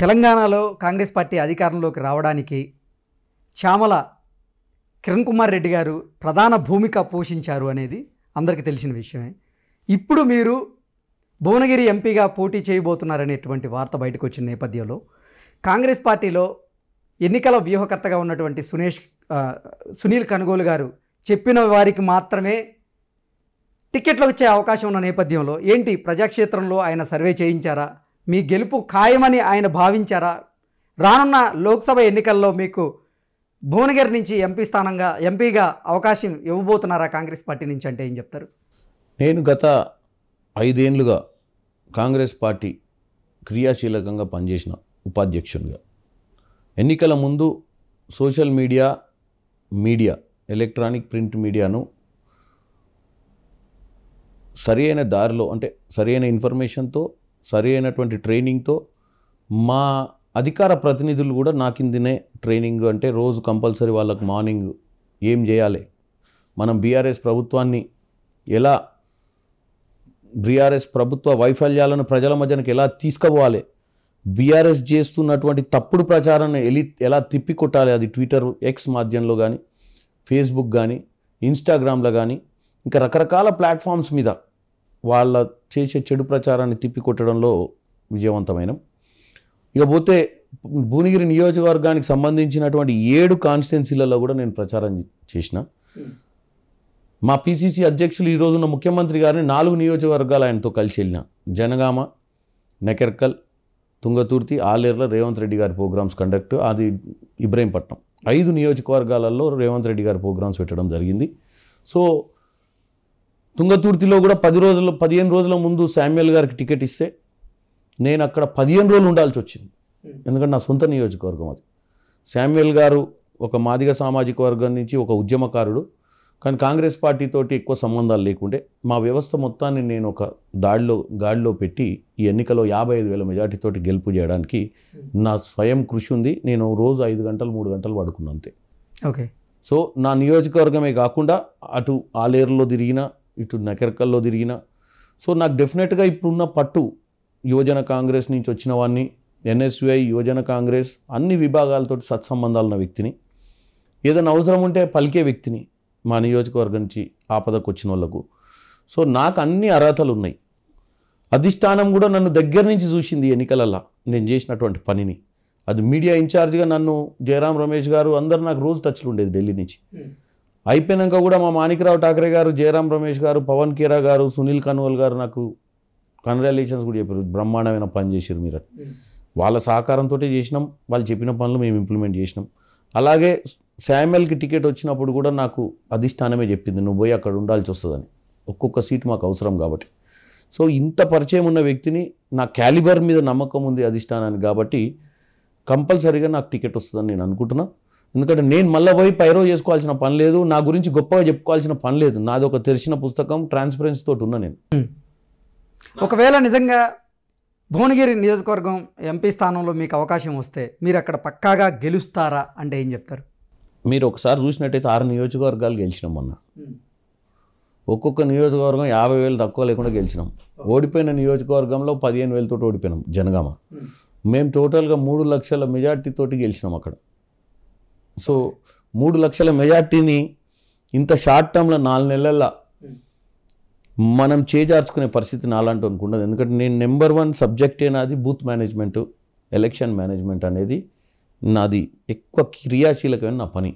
తెలంగాణలో కాంగ్రెస్ పార్టీ అధికారంలోకి రావడానికి చామల కిరణ్ కుమార్ రెడ్డి గారు ప్రధాన భూమిక పోషించారు అనేది అందరికీ తెలిసిన విషయమే ఇప్పుడు మీరు భువనగిరి ఎంపీగా పోటీ చేయబోతున్నారనేటువంటి వార్త బయటకు వచ్చిన నేపథ్యంలో కాంగ్రెస్ పార్టీలో ఎన్నికల వ్యూహకర్తగా ఉన్నటువంటి సునేష్ సునీల్ కనుగోలు గారు చెప్పిన వారికి మాత్రమే టికెట్లు వచ్చే అవకాశం ఉన్న నేపథ్యంలో ఏంటి ప్రజాక్షేత్రంలో ఆయన సర్వే చేయించారా మీ గెలుపు ఖాయమని ఆయన భావించారా రానున్న లోక్సభ ఎన్నికల్లో మీకు భువనగిరి నుంచి ఎంపీ స్థానంగా ఎంపీగా అవకాశం ఇవ్వబోతున్నారా కాంగ్రెస్ పార్టీ నుంచి అంటే ఏం చెప్తారు నేను గత ఐదేండ్లుగా కాంగ్రెస్ పార్టీ క్రియాశీలకంగా పనిచేసిన ఉపాధ్యక్షునిగా ఎన్నికల ముందు social media media electronic print మీడియాను సరి అయిన దారిలో అంటే సరి అయిన ఇన్ఫర్మేషన్తో సరి అయినటువంటి ట్రైనింగ్తో మా అధికార ప్రతినిధులు కూడా నా కిందనే ట్రైనింగ్ అంటే రోజు కంపల్సరీ వాళ్ళకు మార్నింగ్ ఏం చేయాలి మనం బీఆర్ఎస్ ప్రభుత్వాన్ని ఎలా బీఆర్ఎస్ ప్రభుత్వ వైఫల్యాలను ప్రజల మధ్యనకి ఎలా తీసుకుపోవాలి బీఆర్ఎస్ చేస్తున్నటువంటి తప్పుడు ప్రచారాన్ని ఎలి ఎలా తిప్పికొట్టాలి అది ట్విట్టర్ ఎక్స్ మాధ్యంలో కానీ ఫేస్బుక్ కానీ ఇన్స్టాగ్రామ్లో కానీ ఇంకా రకరకాల ప్లాట్ఫామ్స్ మీద వాళ్ళ చేసే చెడు ప్రచారాన్ని తిప్పికొట్టడంలో విజయవంతమైన ఇకపోతే భువనగిరి నియోజకవర్గానికి సంబంధించినటువంటి ఏడు కాన్స్టిట్యున్సీలలో కూడా నేను ప్రచారం చేసిన మా పీసీసీ అధ్యక్షులు ఈ ముఖ్యమంత్రి గారిని నాలుగు నియోజకవర్గాలు ఆయనతో కలిసి వెళ్ళిన జనగామ నెకెర్కల్ తుంగతుర్తి ఆలేర్ల రేవంత్ రెడ్డి గారి ప్రోగ్రామ్స్ కండక్ట్ అది ఇబ్రహీంపట్నం ఐదు నియోజకవర్గాలలో రేవంత్ రెడ్డి గారి ప్రోగ్రామ్స్ పెట్టడం జరిగింది సో తుంగతుర్తిలో కూడా పది రోజుల పదిహేను రోజుల ముందు శామ్యుల్ గారికి టికెట్ ఇస్తే నేను అక్కడ పదిహేను రోజులు ఉండాల్సి వచ్చింది ఎందుకంటే నా సొంత నియోజకవర్గం అది శామ్యుల్ గారు ఒక మాదిగ సామాజిక వర్గం నుంచి ఒక ఉద్యమకారుడు కానీ కాంగ్రెస్ పార్టీతోటి ఎక్కువ సంబంధాలు లేకుండే మా వ్యవస్థ మొత్తాన్ని నేను ఒక దాడిలో గాడిలో పెట్టి ఈ ఎన్నికలో యాభై ఐదు వేల మెజార్టీతోటి గెలుపు చేయడానికి నా స్వయం కృషి ఉంది నేను రోజు ఐదు గంటలు మూడు గంటలు పడుకున్నా అంతే ఓకే సో నా నియోజకవర్గమే కాకుండా అటు ఆలేరులో తిరిగిన ఇటు నకెరకల్లో తిరిగిన సో నాకు డెఫినెట్గా ఇప్పుడున్న పట్టు యువజన కాంగ్రెస్ నుంచి వచ్చిన వాడిని ఎన్ఎస్యుఐ యువజన కాంగ్రెస్ అన్ని విభాగాలతో సత్సంబంధాలు ఉన్న వ్యక్తిని ఏదైనా అవసరం ఉంటే పలికే వ్యక్తిని మా నియోజకవర్గం నుంచి ఆపదకు వచ్చిన వాళ్ళకు సో నాకు అన్ని అర్హతలు ఉన్నాయి అధిష్టానం కూడా నన్ను దగ్గర నుంచి చూసింది ఎన్నికలలో నేను చేసినటువంటి పనిని అది మీడియా ఇన్ఛార్జ్గా నన్ను జయరాం రమేష్ గారు అందరు నాకు రోజు టచ్లు ఉండేది ఢిల్లీ నుంచి అయిపోయినాక కూడా మా మాణికరావు ఠాకరే గారు జయరాం రమేష్ గారు పవన్ కీరా గారు సునీల్ కన్వల్ గారు నాకు కంగ్రాలేషన్స్ కూడా చెప్పారు బ్రహ్మాండమైన పని చేశారు మీరు వాళ్ళ సహకారంతో చేసినాం వాళ్ళు చెప్పిన పనులు మేము ఇంప్లిమెంట్ చేసినాం అలాగే శామ్యల్కి టికెట్ వచ్చినప్పుడు కూడా నాకు అధిష్టానమే చెప్పింది నువ్వు పోయి అక్కడ ఉండాల్సి వస్తుందని ఒక్కొక్క సీట్ మాకు అవసరం కాబట్టి సో ఇంత పరిచయం ఉన్న వ్యక్తిని నా క్యాలిబర్ మీద నమ్మకం ఉంది అధిష్టానానికి కాబట్టి కంపల్సరీగా నాకు టికెట్ వస్తుందని నేను అనుకుంటున్నాను ఎందుకంటే నేను మళ్ళీ పోయి పైరో చేసుకోవాల్సిన పని లేదు నా గురించి గొప్పగా చెప్పుకోవాల్సిన పని లేదు నాది ఒక తెరిచిన పుస్తకం ట్రాన్స్పరెన్సీ తోటి ఉన్నా నేను ఒకవేళ నిజంగా భువనగిరి నియోజకవర్గం ఎంపీ స్థానంలో మీకు అవకాశం వస్తే మీరు అక్కడ పక్కాగా గెలుస్తారా అంటే ఏం చెప్తారు మీరు ఒకసారి చూసినట్టయితే ఆరు నియోజకవర్గాలు గెలిచినాం మొన్న ఒక్కొక్క నియోజకవర్గం యాభై వేలు తక్కువ లేకుండా గెలిచినాం ఓడిపోయిన నియోజకవర్గంలో పదిహేను వేలతో ఓడిపోయినాం జనగామ మేము టోటల్గా మూడు లక్షల మెజార్టీతోటి గెలిచినాం అక్కడ సో మూడు లక్షల మెజార్టీని ఇంత షార్ట్ టర్మ్లో నాలుగు నెలల్లో మనం చేజార్చుకునే పరిస్థితి నాలంటూ అనుకుంటుంది ఎందుకంటే నేను నెంబర్ వన్ సబ్జెక్ట్ నాది బూత్ మేనేజ్మెంట్ ఎలక్షన్ మేనేజ్మెంట్ అనేది నాది ఎక్కువ క్రియాశీలకమైన నా పని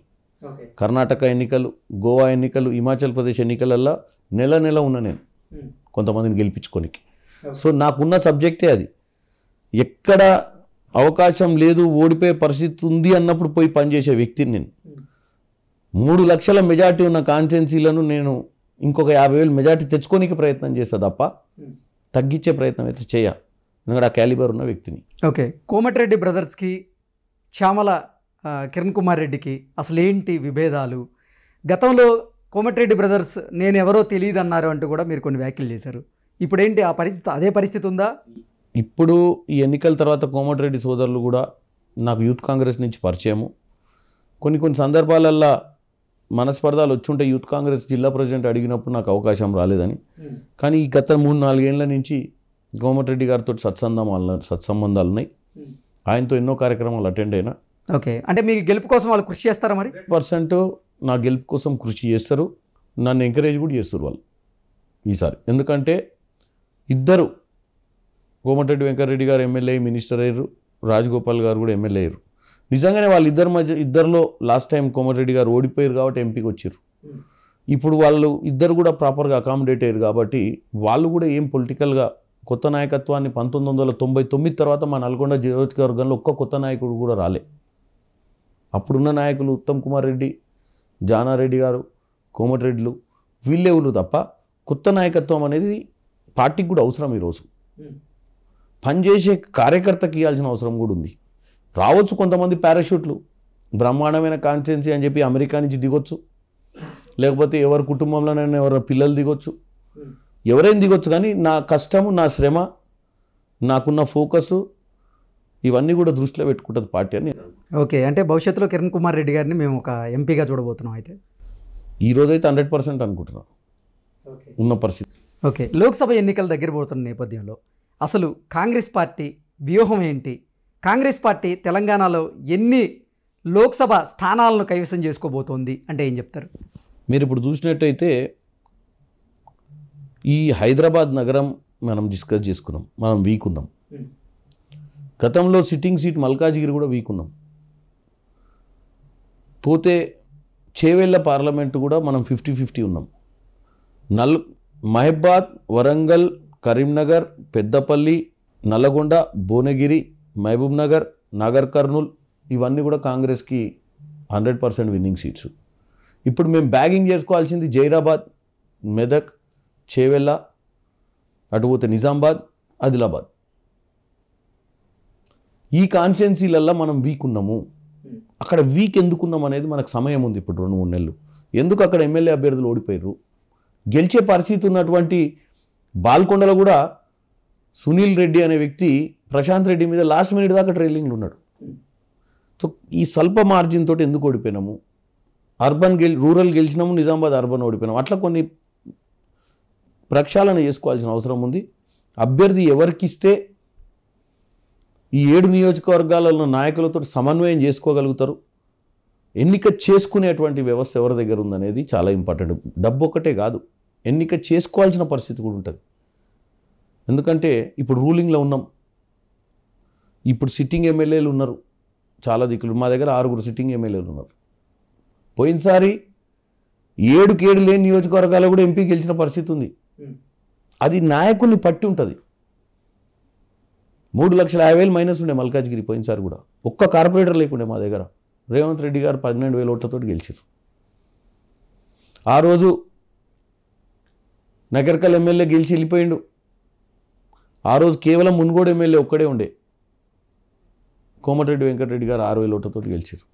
కర్ణాటక ఎన్నికలు గోవా ఎన్నికలు హిమాచల్ ప్రదేశ్ ఎన్నికలల్లో నెల నెల ఉన్న నేను కొంతమందిని గెలిపించుకోనికి సో నాకున్న సబ్జెక్టే అది ఎక్కడ అవకాశం లేదు ఓడిపోయే పరిస్థితి ఉంది అన్నప్పుడు పోయి పనిచేసే వ్యక్తిని నేను మూడు లక్షల మెజార్టీ ఉన్న కాన్స్టెన్సీలను నేను ఇంకొక యాభై వేలు మెజార్టీ తెచ్చుకోనికి ప్రయత్నం చేస్తా తప్ప తగ్గించే ప్రయత్నం అయితే చేయాలి ఎందుకంటే ఆ క్యాలిబర్ ఉన్న వ్యక్తిని ఓకే కోమటిరెడ్డి బ్రదర్స్కి శ్యామల కిరణ్ కుమార్ రెడ్డికి అసలు ఏంటి విభేదాలు గతంలో కోమటిరెడ్డి బ్రదర్స్ నేను ఎవరో తెలియదు అన్నారు అంటూ కూడా మీరు కొన్ని వ్యాఖ్యలు చేశారు ఇప్పుడేంటి ఆ పరిస్థితి అదే పరిస్థితి ఉందా ఇప్పుడు ఈ ఎన్నికల తర్వాత కోమటిరెడ్డి సోదరులు కూడా నాకు యూత్ కాంగ్రెస్ నుంచి పరిచయము కొన్ని కొన్ని సందర్భాలల్లో మనస్పర్ధాలు వచ్చుంటే యూత్ కాంగ్రెస్ జిల్లా ప్రెసిడెంట్ అడిగినప్పుడు నాకు అవకాశం రాలేదని కానీ ఈ గత మూడు నాలుగేళ్ల నుంచి కోమటిరెడ్డి గారితో సత్సంధాలు సత్సంబంధాలు ఉన్నాయి ఆయనతో ఎన్నో కార్యక్రమాలు అటెండ్ అయినా ఓకే అంటే మీకు గెలుపు కోసం వాళ్ళు కృషి చేస్తారా మరి పర్సెంట్ నా గెలుపు కోసం కృషి చేస్తారు నన్ను ఎంకరేజ్ కూడా చేస్తారు వాళ్ళు ఈసారి ఎందుకంటే ఇద్దరు కోమటిరెడ్డి వెంకటరెడ్డి గారు ఎమ్మెల్యే మినిస్టర్ అయ్యారు రాజగోపాల్ గారు కూడా ఎమ్మెల్యే అయ్యారు నిజంగానే ఇద్దరి మధ్య ఇద్దరిలో లాస్ట్ టైం కోమటిరెడ్డి గారు ఓడిపోయారు కాబట్టి ఎంపీకి వచ్చారు ఇప్పుడు వాళ్ళు ఇద్దరు కూడా ప్రాపర్గా అకామిడేట్ అయ్యారు కాబట్టి వాళ్ళు కూడా ఏం పొలిటికల్గా కొత్త నాయకత్వాన్ని పంతొమ్మిది వందల తొంభై తొమ్మిది తర్వాత మా నల్గొండ నియోజకవర్గంలో ఒక్క కొత్త నాయకుడు కూడా రాలే అప్పుడున్న నాయకులు ఉత్తమ్ కుమార్ రెడ్డి జానారెడ్డి గారు కోమటిరెడ్డిలు వీళ్ళే ఉన్నారు తప్ప కొత్త నాయకత్వం అనేది పార్టీకి కూడా అవసరం ఈరోజు పనిచేసే కార్యకర్తకి ఇవ్వాల్సిన అవసరం కూడా ఉంది రావచ్చు కొంతమంది పారాషూట్లు బ్రహ్మాండమైన కాన్స్టెన్సీ అని చెప్పి అమెరికా నుంచి దిగొచ్చు లేకపోతే ఎవరి కుటుంబంలోనైనా ఎవరి పిల్లలు దిగొచ్చు ఎవరైనా దిగొచ్చు కానీ నా కష్టము నా శ్రమ నాకున్న ఫోకస్ ఇవన్నీ కూడా దృష్టిలో పెట్టుకుంటుంది పార్టీ అని ఓకే అంటే భవిష్యత్తులో కిరణ్ కుమార్ రెడ్డి గారిని మేము ఒక ఎంపీగా చూడబోతున్నాం అయితే ఈ రోజైతే హండ్రెడ్ పర్సెంట్ అనుకుంటున్నాం ఉన్న పరిస్థితి ఓకే లోక్సభ ఎన్నికలు దగ్గర పోతున్న నేపథ్యంలో అసలు కాంగ్రెస్ పార్టీ వ్యూహం ఏంటి కాంగ్రెస్ పార్టీ తెలంగాణలో ఎన్ని లోక్సభ స్థానాలను కైవసం చేసుకోబోతోంది అంటే ఏం చెప్తారు మీరు ఇప్పుడు చూసినట్టయితే ఈ హైదరాబాద్ నగరం మనం డిస్కస్ చేసుకున్నాం మనం వీక్ ఉన్నాం గతంలో సిట్టింగ్ సీట్ మల్కాజిగిరి కూడా వీక్ ఉన్నాం పోతే చేవెళ్ళ పార్లమెంటు కూడా మనం ఫిఫ్టీ ఫిఫ్టీ ఉన్నాం నల్ మహబాద్ వరంగల్ కరీంనగర్ పెద్దపల్లి నల్లగొండ భువనగిరి మహబూబ్ నగర్ నాగర్ కర్నూల్ ఇవన్నీ కూడా కాంగ్రెస్కి హండ్రెడ్ పర్సెంట్ విన్నింగ్ సీట్స్ ఇప్పుడు మేము బ్యాగింగ్ చేసుకోవాల్సింది జైరాబాద్ మెదక్ అటు అటుపోతే నిజామాబాద్ ఆదిలాబాద్ ఈ కాన్స్టిట్యున్సీలల్లో మనం వీక్ ఉన్నాము అక్కడ వీక్ ఎందుకున్నాం అనేది మనకు సమయం ఉంది ఇప్పుడు రెండు మూడు నెలలు ఎందుకు అక్కడ ఎమ్మెల్యే అభ్యర్థులు ఓడిపోయారు గెలిచే పరిస్థితి ఉన్నటువంటి బాల్కొండలో కూడా సునీల్ రెడ్డి అనే వ్యక్తి ప్రశాంత్ రెడ్డి మీద లాస్ట్ మినిట్ దాకా ట్రైలింగ్లు ఉన్నాడు సో ఈ స్వల్ప మార్జిన్ తోటి ఎందుకు ఓడిపోయినాము అర్బన్ గెలి రూరల్ గెలిచినాము నిజామాబాద్ అర్బన్ ఓడిపోయినాము అట్లా కొన్ని ప్రక్షాళన చేసుకోవాల్సిన అవసరం ఉంది అభ్యర్థి ఎవరికిస్తే ఈ ఏడు నియోజకవర్గాలలో నాయకులతో సమన్వయం చేసుకోగలుగుతారు ఎన్నిక చేసుకునేటువంటి వ్యవస్థ ఎవరి దగ్గర ఉందనేది చాలా ఇంపార్టెంట్ డబ్బు ఒక్కటే కాదు ఎన్నిక చేసుకోవాల్సిన పరిస్థితి కూడా ఉంటుంది ఎందుకంటే ఇప్పుడు రూలింగ్లో ఉన్నాం ఇప్పుడు సిట్టింగ్ ఎమ్మెల్యేలు ఉన్నారు చాలా దిక్కులు మా దగ్గర ఆరుగురు సిట్టింగ్ ఎమ్మెల్యేలు ఉన్నారు పోయినసారి ఏడుకి ఏడు లేని నియోజకవర్గాలు కూడా ఎంపీ గెలిచిన పరిస్థితి ఉంది అది నాయకుల్ని పట్టి ఉంటుంది మూడు లక్షల యాభై వేలు మైనస్ ఉండే మల్కాజ్గిరి పోయినసారి కూడా ఒక్క కార్పొరేటర్ లేకుండే మా దగ్గర రేవంత్ రెడ్డి గారు పన్నెండు వేల ఓట్లతో గెలిచారు ఆ రోజు నగర్కల్ ఎమ్మెల్యే గెలిచి వెళ్ళిపోయిండు ఆ రోజు కేవలం మున్గోడు ఎమ్మెల్యే ఒక్కడే ఉండే కోమటిరెడ్డి వెంకటరెడ్డి గారు ఆరు వేల ఓటతో గెలిచారు